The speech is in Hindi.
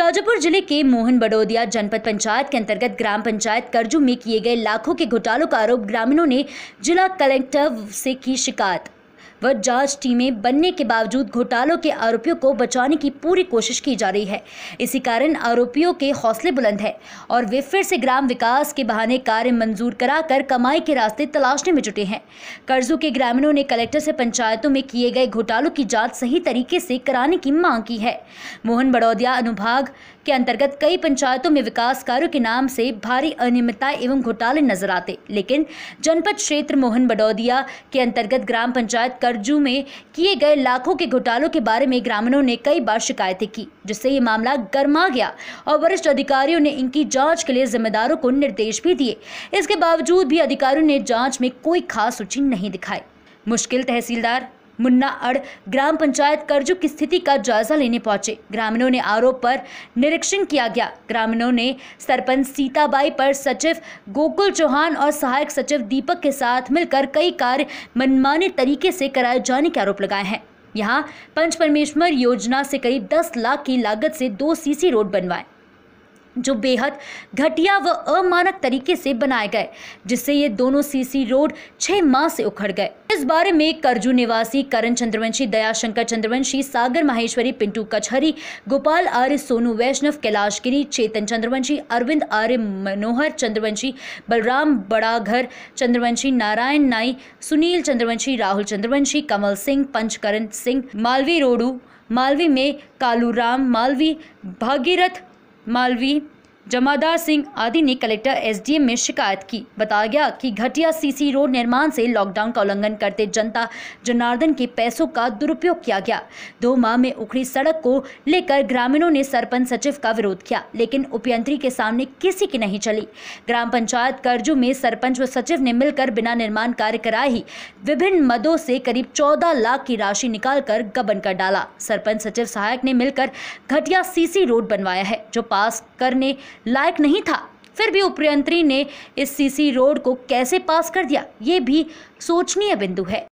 शाहजहापुर जिले के मोहन बडोदिया जनपद पंचायत के अंतर्गत ग्राम पंचायत कर्जू में किए गए लाखों के घोटालों का आरोप ग्रामीणों ने जिला कलेक्टर से की शिकायत व जांच टीमें बनने के बावजूद घोटालों के आरोपियों को बचाने की पूरी कोशिश की जा रही है इसी कारण आरोपियों के हौसले बुलंद हैं और वे फिर से ग्राम विकास के बहाने कार्य मंजूर कराकर कमाई के रास्ते तलाशने में जुटे हैं कर्जों के ग्रामीणों ने कलेक्टर से पंचायतों में किए गए घोटालों की जाँच सही तरीके से कराने की मांग की है मोहन बड़ौदिया अनुभाग के अंतर्गत कई पंचायतों में विकास कार्यों के नाम से भारी अनियमितता एवं घोटाले नजर आते लेकिन जनपद क्षेत्र मोहन बड़ौदिया के अंतर्गत ग्राम पंचायत बाद कर्जू में किए गए लाखों के घोटालों के बारे में ग्रामीणों ने कई बार शिकायतें की जिससे ये मामला गर्मा गया और वरिष्ठ अधिकारियों ने इनकी जांच के लिए जिम्मेदारों को निर्देश भी दिए इसके बावजूद भी अधिकारियों ने जांच में कोई खास रुचि नहीं दिखाई मुश्किल तहसीलदार मुन्ना अड़ ग्राम पंचायत करजुक की स्थिति का जायजा लेने पहुंचे ग्रामीणों ने आरोप पर निरीक्षण किया गया ग्रामीणों ने सरपंच सीताबाई पर सचिव गोकुल चौहान और सहायक सचिव दीपक के साथ मिलकर कई कार्य मनमाने तरीके से कराए जाने के आरोप लगाए हैं यहाँ पंच परमेश्वर योजना से करीब दस लाख की लागत से दो सीसी रोड बनवाए जो बेहद घटिया व अमानक तरीके से बनाए गए जिससे ये दोनों सीसी रोड छः माह से उखड़ गए इस बारे में करजू निवासी करण चंद्रवंशी दयाशंकर चंद्रवंशी सागर माहेश्वरी पिंटू कचहरी गोपाल आर्य सोनू वैष्णव कैलाश गिरी चेतन चंद्रवंशी अरविंद आर्य मनोहर चंद्रवंशी बलराम बड़ाघर चंद्रवंशी नारायण नाई सुनील चंद्रवंशी राहुल चंद्रवंशी कमल सिंह पंचकरण सिंह मालवी रोडू मालवी में कालूराम मालवी भागीरथ मालवी जमादार सिंह आदि ने कलेक्टर एसडीएम में शिकायत की बताया गया कि घटिया सीसी रोड निर्माण से लॉकडाउन का उल्लंघन करते जनता जनार्दन के पैसों का दुरुपयोग किया गया दो माह में उखड़ी सड़क को लेकर ग्रामीणों ने सरपंच सचिव का विरोध किया लेकिन उपयंत्री के सामने किसी की नहीं चली ग्राम पंचायत कर्जू में सरपंच व सचिव ने मिलकर बिना निर्माण कार्य कराए ही विभिन्न मदों से करीब चौदह लाख की राशि कर गबन कर डाला सरपंच सचिव सहायक ने मिलकर घटिया सीसी रोड बनवाया है जो पास करने लायक नहीं था फिर भी उपयंत्री ने इस सीसी रोड को कैसे पास कर दिया ये भी सोचनीय बिंदु है